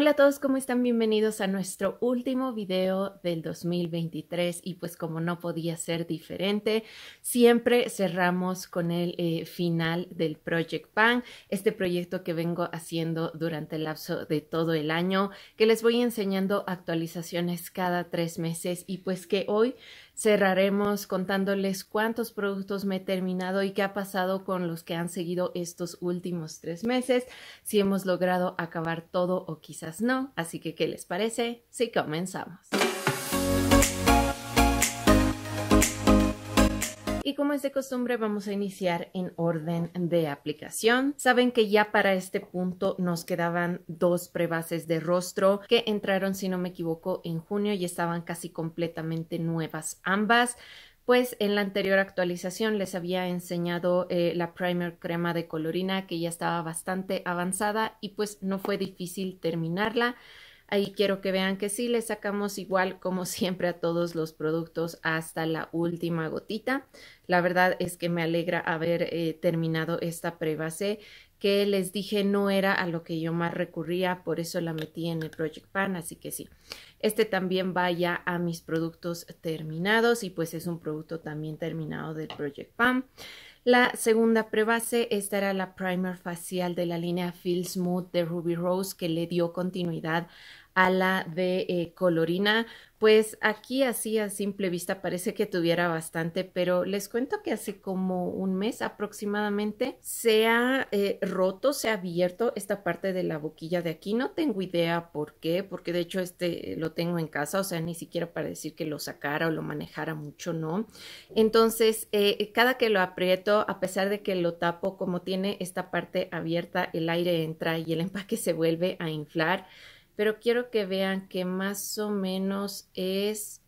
Hola a todos, ¿cómo están? Bienvenidos a nuestro último video del 2023 y pues como no podía ser diferente, siempre cerramos con el eh, final del Project Pan, este proyecto que vengo haciendo durante el lapso de todo el año, que les voy enseñando actualizaciones cada tres meses y pues que hoy Cerraremos contándoles cuántos productos me he terminado y qué ha pasado con los que han seguido estos últimos tres meses, si hemos logrado acabar todo o quizás no. Así que, ¿qué les parece? Si sí, comenzamos. y como es de costumbre vamos a iniciar en orden de aplicación. Saben que ya para este punto nos quedaban dos prebases de rostro que entraron si no me equivoco en junio y estaban casi completamente nuevas ambas pues en la anterior actualización les había enseñado eh, la primer crema de colorina que ya estaba bastante avanzada y pues no fue difícil terminarla. Ahí quiero que vean que sí le sacamos igual como siempre a todos los productos hasta la última gotita. La verdad es que me alegra haber eh, terminado esta prebase que les dije no era a lo que yo más recurría, por eso la metí en el Project Pan, así que sí. Este también va ya a mis productos terminados y pues es un producto también terminado del Project Pan. La segunda prebase, esta era la primer facial de la línea Feel Smooth de Ruby Rose que le dio continuidad a la de eh, colorina. Pues aquí así a simple vista parece que tuviera bastante, pero les cuento que hace como un mes aproximadamente se ha eh, roto, se ha abierto esta parte de la boquilla de aquí. No tengo idea por qué, porque de hecho este lo tengo en casa, o sea, ni siquiera para decir que lo sacara o lo manejara mucho, ¿no? Entonces, eh, cada que lo aprieto, a pesar de que lo tapo, como tiene esta parte abierta, el aire entra y el empaque se vuelve a inflar pero quiero que vean que más o menos es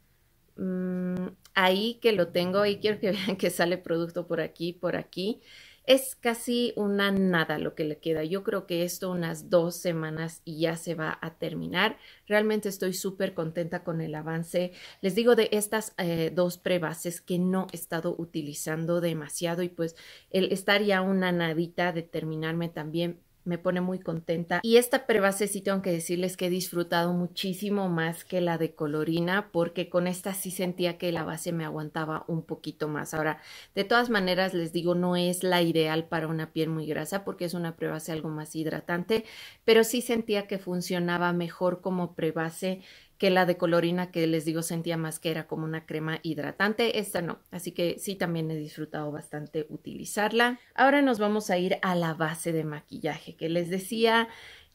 mm, ahí que lo tengo y quiero que vean que sale producto por aquí, por aquí. Es casi una nada lo que le queda. Yo creo que esto unas dos semanas y ya se va a terminar. Realmente estoy súper contenta con el avance. Les digo de estas eh, dos prebases que no he estado utilizando demasiado y pues el estar ya una nadita de terminarme también me pone muy contenta. Y esta prebase sí tengo que decirles que he disfrutado muchísimo más que la de colorina porque con esta sí sentía que la base me aguantaba un poquito más. Ahora, de todas maneras les digo, no es la ideal para una piel muy grasa porque es una prebase algo más hidratante, pero sí sentía que funcionaba mejor como prebase que la de colorina que les digo sentía más que era como una crema hidratante. Esta no, así que sí también he disfrutado bastante utilizarla. Ahora nos vamos a ir a la base de maquillaje que les decía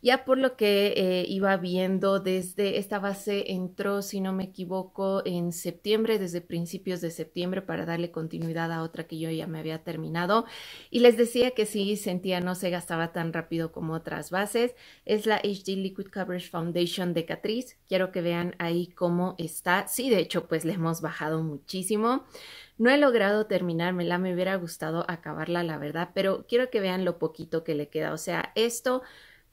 ya por lo que eh, iba viendo desde esta base entró, si no me equivoco, en septiembre, desde principios de septiembre, para darle continuidad a otra que yo ya me había terminado. Y les decía que sí sentía no se gastaba tan rápido como otras bases. Es la HD Liquid Coverage Foundation de Catrice. Quiero que vean ahí cómo está. Sí, de hecho, pues le hemos bajado muchísimo. No he logrado terminármela, me hubiera gustado acabarla, la verdad, pero quiero que vean lo poquito que le queda. O sea, esto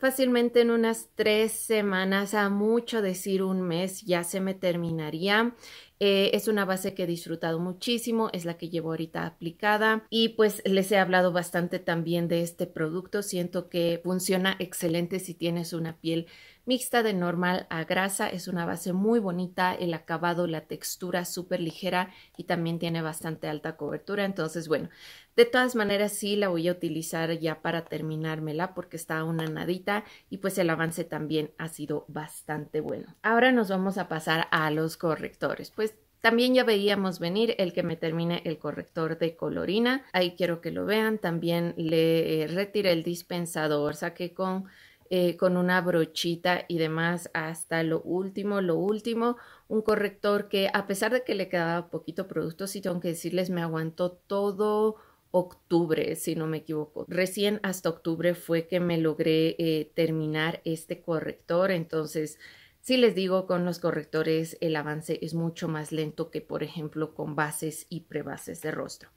fácilmente en unas tres semanas, a mucho decir un mes, ya se me terminaría. Eh, es una base que he disfrutado muchísimo, es la que llevo ahorita aplicada y pues les he hablado bastante también de este producto. Siento que funciona excelente si tienes una piel mixta de normal a grasa. Es una base muy bonita, el acabado, la textura súper ligera y también tiene bastante alta cobertura. Entonces, bueno, de todas maneras sí la voy a utilizar ya para terminármela porque está una nadita y pues el avance también ha sido bastante bueno. Ahora nos vamos a pasar a los correctores. Pues también ya veíamos venir el que me termine el corrector de colorina. Ahí quiero que lo vean. También le eh, retiré el dispensador. Saqué con eh, con una brochita y demás hasta lo último, lo último. Un corrector que a pesar de que le quedaba poquito producto, sí tengo que decirles, me aguantó todo octubre, si no me equivoco. Recién hasta octubre fue que me logré eh, terminar este corrector, entonces... Si sí les digo, con los correctores el avance es mucho más lento que, por ejemplo, con bases y prebases de rostro.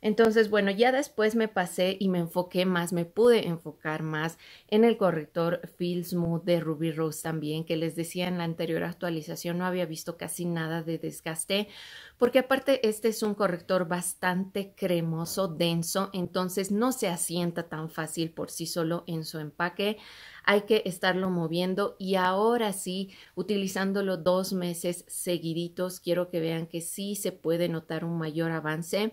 Entonces, bueno, ya después me pasé y me enfoqué más, me pude enfocar más en el corrector Feel Smooth de Ruby Rose también, que les decía en la anterior actualización no había visto casi nada de desgaste, porque aparte este es un corrector bastante cremoso, denso, entonces no se asienta tan fácil por sí solo en su empaque hay que estarlo moviendo y ahora sí, utilizándolo dos meses seguiditos, quiero que vean que sí se puede notar un mayor avance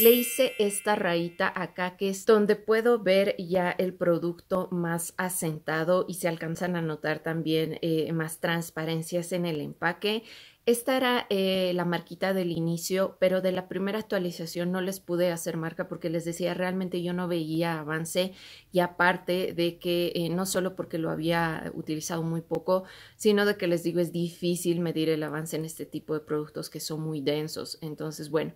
le hice esta rayita acá que es donde puedo ver ya el producto más asentado y se alcanzan a notar también eh, más transparencias en el empaque. Esta era eh, la marquita del inicio, pero de la primera actualización no les pude hacer marca porque les decía realmente yo no veía avance y aparte de que eh, no solo porque lo había utilizado muy poco, sino de que les digo es difícil medir el avance en este tipo de productos que son muy densos. Entonces, bueno,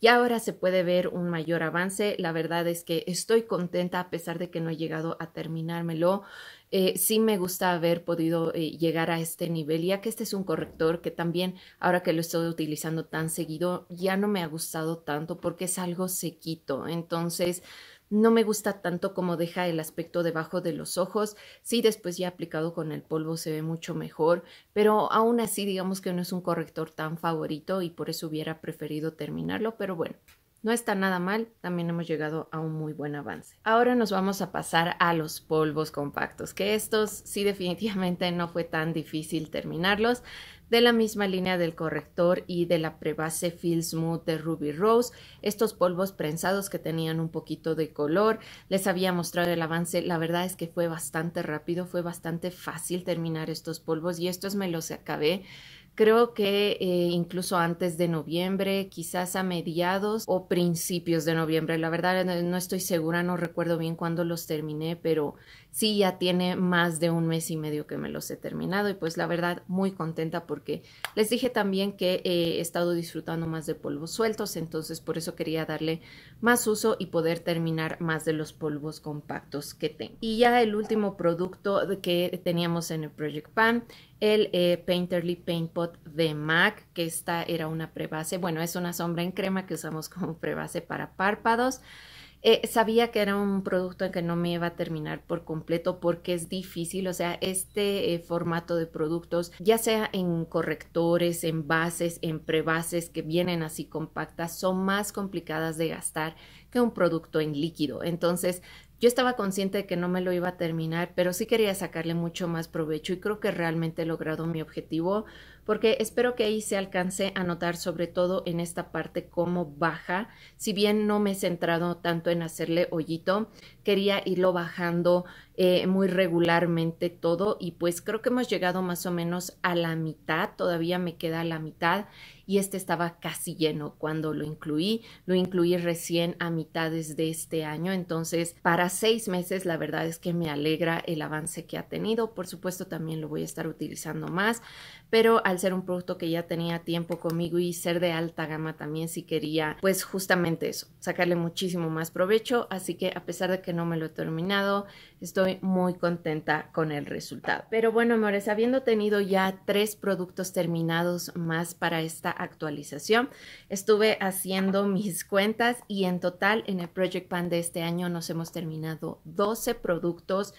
y ahora se puede ver un mayor avance. La verdad es que estoy contenta a pesar de que no he llegado a terminármelo. Eh, sí me gusta haber podido eh, llegar a este nivel, ya que este es un corrector que también ahora que lo estoy utilizando tan seguido, ya no me ha gustado tanto porque es algo sequito. Entonces, no me gusta tanto como deja el aspecto debajo de los ojos. Sí, después ya aplicado con el polvo se ve mucho mejor, pero aún así digamos que no es un corrector tan favorito y por eso hubiera preferido terminarlo, pero bueno, no está nada mal, también hemos llegado a un muy buen avance. Ahora nos vamos a pasar a los polvos compactos, que estos sí definitivamente no fue tan difícil terminarlos. De la misma línea del corrector y de la prebase Feel Smooth de Ruby Rose, estos polvos prensados que tenían un poquito de color, les había mostrado el avance, la verdad es que fue bastante rápido, fue bastante fácil terminar estos polvos y estos me los acabé Creo que eh, incluso antes de noviembre, quizás a mediados o principios de noviembre. La verdad no estoy segura, no recuerdo bien cuándo los terminé, pero sí ya tiene más de un mes y medio que me los he terminado y pues la verdad muy contenta porque les dije también que eh, he estado disfrutando más de polvos sueltos, entonces por eso quería darle más uso y poder terminar más de los polvos compactos que tengo. Y ya el último producto que teníamos en el Project Pan el eh, Painterly Paint Pot de MAC, que esta era una prebase, bueno, es una sombra en crema que usamos como prebase para párpados. Eh, sabía que era un producto en que no me iba a terminar por completo porque es difícil, o sea, este eh, formato de productos, ya sea en correctores, en bases, en prebases que vienen así compactas, son más complicadas de gastar que un producto en líquido. Entonces, yo estaba consciente de que no me lo iba a terminar, pero sí quería sacarle mucho más provecho y creo que realmente he logrado mi objetivo porque espero que ahí se alcance a notar sobre todo en esta parte cómo baja. Si bien no me he centrado tanto en hacerle hoyito, quería irlo bajando eh, muy regularmente todo y pues creo que hemos llegado más o menos a la mitad, todavía me queda la mitad y este estaba casi lleno cuando lo incluí, lo incluí recién a mitades de este año, entonces para seis meses la verdad es que me alegra el avance que ha tenido, por supuesto también lo voy a estar utilizando más, pero al ser un producto que ya tenía tiempo conmigo y ser de alta gama también si quería pues justamente eso, sacarle muchísimo más provecho, así que a pesar de que no me lo he terminado, estoy muy contenta con el resultado. Pero bueno, amores, habiendo tenido ya tres productos terminados más para esta actualización, estuve haciendo mis cuentas y en total en el Project Pan de este año nos hemos terminado 12 productos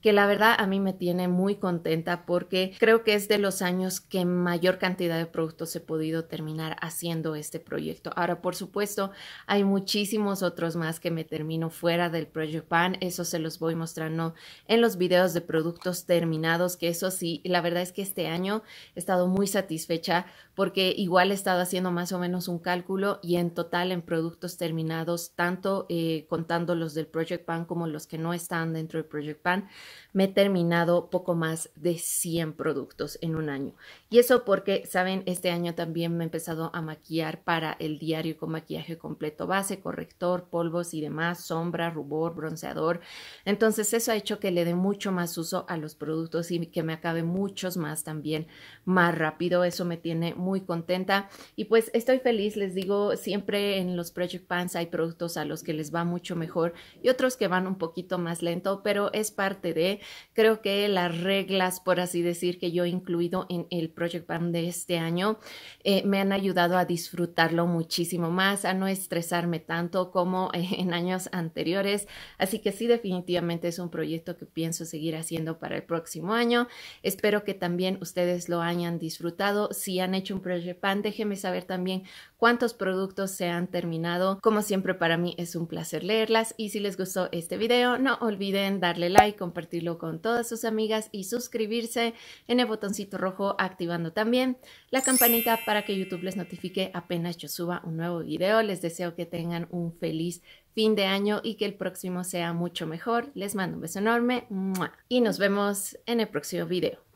que la verdad a mí me tiene muy contenta porque creo que es de los años que mayor cantidad de productos he podido terminar haciendo este proyecto. Ahora, por supuesto, hay muchísimos otros más que me termino fuera del Project Pan. Eso se los voy mostrando en los videos de productos terminados, que eso sí, la verdad es que este año he estado muy satisfecha porque igual he estado haciendo más o menos un cálculo y en total en productos terminados, tanto eh, contando los del Project Pan como los que no están dentro del Project Pan, me he terminado poco más de 100 productos en un año. Y eso porque, saben, este año también me he empezado a maquillar para el diario con maquillaje completo, base, corrector, polvos y demás, sombra, rubor, bronceador. Entonces eso ha hecho que le dé mucho más uso a los productos y que me acabe muchos más también más rápido. Eso me tiene muy contenta y pues estoy feliz, les digo, siempre en los Project Pants hay productos a los que les va mucho mejor y otros que van un poquito más lento, pero es parte de Creo que las reglas, por así decir, que yo he incluido en el Project pan de este año, eh, me han ayudado a disfrutarlo muchísimo más, a no estresarme tanto como en años anteriores. Así que sí, definitivamente es un proyecto que pienso seguir haciendo para el próximo año. Espero que también ustedes lo hayan disfrutado. Si han hecho un Project pan déjenme saber también cuántos productos se han terminado. Como siempre, para mí es un placer leerlas y si les gustó este video, no olviden darle like, compartir con todas sus amigas y suscribirse en el botoncito rojo activando también la campanita para que YouTube les notifique apenas yo suba un nuevo video. Les deseo que tengan un feliz fin de año y que el próximo sea mucho mejor. Les mando un beso enorme y nos vemos en el próximo video.